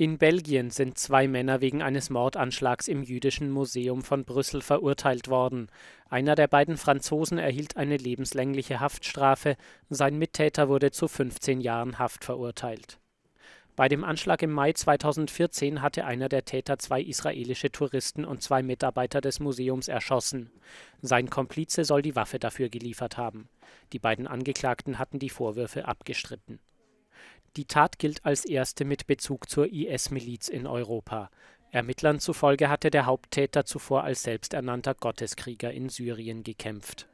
In Belgien sind zwei Männer wegen eines Mordanschlags im Jüdischen Museum von Brüssel verurteilt worden. Einer der beiden Franzosen erhielt eine lebenslängliche Haftstrafe, sein Mittäter wurde zu 15 Jahren Haft verurteilt. Bei dem Anschlag im Mai 2014 hatte einer der Täter zwei israelische Touristen und zwei Mitarbeiter des Museums erschossen. Sein Komplize soll die Waffe dafür geliefert haben. Die beiden Angeklagten hatten die Vorwürfe abgestritten. Die Tat gilt als erste mit Bezug zur IS-Miliz in Europa. Ermittlern zufolge hatte der Haupttäter zuvor als selbsternannter Gotteskrieger in Syrien gekämpft